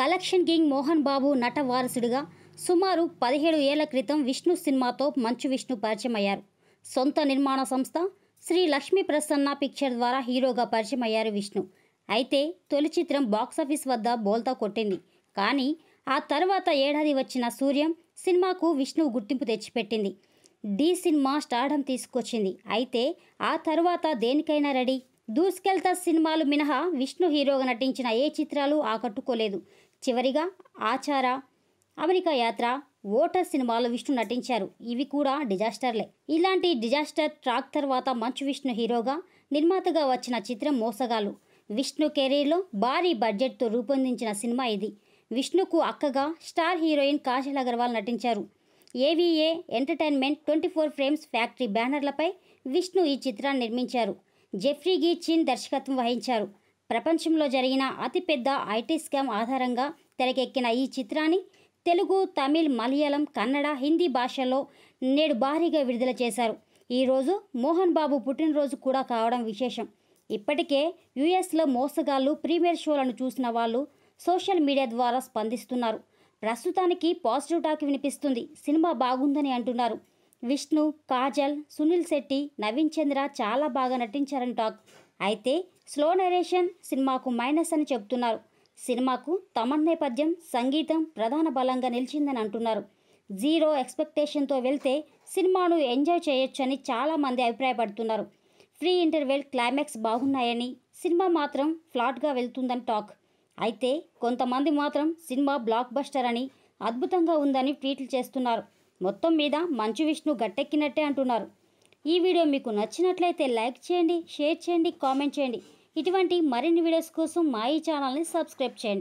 collection king Mohan బాబు నట వారసుడిగా సుమారు పదిహేడు ఏళ్ల క్రితం విష్ణు సినిమాతో మంచు విష్ణు పరిచయం అయ్యారు సొంత నిర్మాణ సంస్థ శ్రీ లక్ష్మీ ప్రసన్న పిక్చర్ ద్వారా హీరోగా పరిచయం అయ్యారు విష్ణు అయితే తొలి చిత్రం బాక్సాఫీస్ వద్ద బోల్తా కొట్టింది కానీ ఆ తర్వాత ఏడాది వచ్చిన సూర్యం సినిమాకు విష్ణు గుర్తింపు తెచ్చిపెట్టింది డి సినిమా స్టార్డం తీసుకొచ్చింది అయితే ఆ తర్వాత దేనికైనా రెడీ దూసుకెళ్తా సినిమాలు మినహా విష్ణు హీరోగా నటించిన ఏ చిత్రాలు ఆకట్టుకోలేదు చివరిగా ఆచార అమెరికా యాత్ర ఓటర్ సినిమాలు విష్ణు నటించారు ఇవి కూడా డిజాస్టర్లే ఇలాంటి డిజాస్టర్ ట్రాక్ తర్వాత మంచు విష్ణు హీరోగా నిర్మాతగా వచ్చిన చిత్రం మోసగాలు విష్ణు కెరీర్లో భారీ బడ్జెట్తో రూపొందించిన సినిమా ఇది విష్ణుకు అక్కగా స్టార్ హీరోయిన్ కాశల్ అగర్వాల్ నటించారు AVA entertainment twenty four frames factory బ్యానర్లపై విష్ణు ఈ చిత్రాన్ని నిర్మించారు జెఫ్రీ గీ చిన్ దర్శకత్వం వహించారు ప్రపంచంలో జరిగిన అతిపెద్ద ఐటీ స్కామ్ ఆధారంగా తెరకెక్కిన ఈ చిత్రాన్ని తెలుగు తమిళ్ మలయాళం కన్నడ హిందీ భాషల్లో నేడు భారీగా విడుదల చేశారు ఈరోజు మోహన్ బాబు పుట్టినరోజు కూడా కావడం విశేషం ఇప్పటికే యుఎస్లో మోసగాళ్ళు ప్రీమియర్ షోలను చూసిన వాళ్ళు సోషల్ మీడియా ద్వారా స్పందిస్తున్నారు ప్రస్తుతానికి పాజిటివ్ టాక్ వినిపిస్తుంది సినిమా బాగుందని అంటున్నారు విష్ణు కాజల్ సునీల్ శెట్టి నవీన్ చంద్ర చాలా బాగా నటించారని టాక్ అయితే స్లో నరేషన్ సినిమాకు మైనస్ అని చెబుతున్నారు సినిమాకు తమన్ నేపథ్యం సంగీతం ప్రధాన బలంగా నిలిచిందని అంటున్నారు జీరో ఎక్స్పెక్టేషన్తో వెళ్తే సినిమాను ఎంజాయ్ చేయొచ్చని చాలామంది అభిప్రాయపడుతున్నారు ఫ్రీ ఇంటర్వెల్ క్లైమాక్స్ బాగున్నాయని సినిమా మాత్రం ఫ్లాట్గా వెళ్తుందని టాక్ అయితే కొంతమంది మాత్రం సినిమా బ్లాక్ బస్టర్ అని అద్భుతంగా ఉందని ట్వీట్లు చేస్తున్నారు మొత్తం మీద మంచు విష్ణు గట్టెక్కినట్టే అంటున్నారు ఈ వీడియో మీకు నచ్చినట్లయితే లైక్ చేయండి షేర్ చేయండి కామెంట్ చేయండి ఇటువంటి మరిన్ని వీడియోస్ కోసం మా ఈ ఛానల్ని సబ్స్క్రైబ్ చేయండి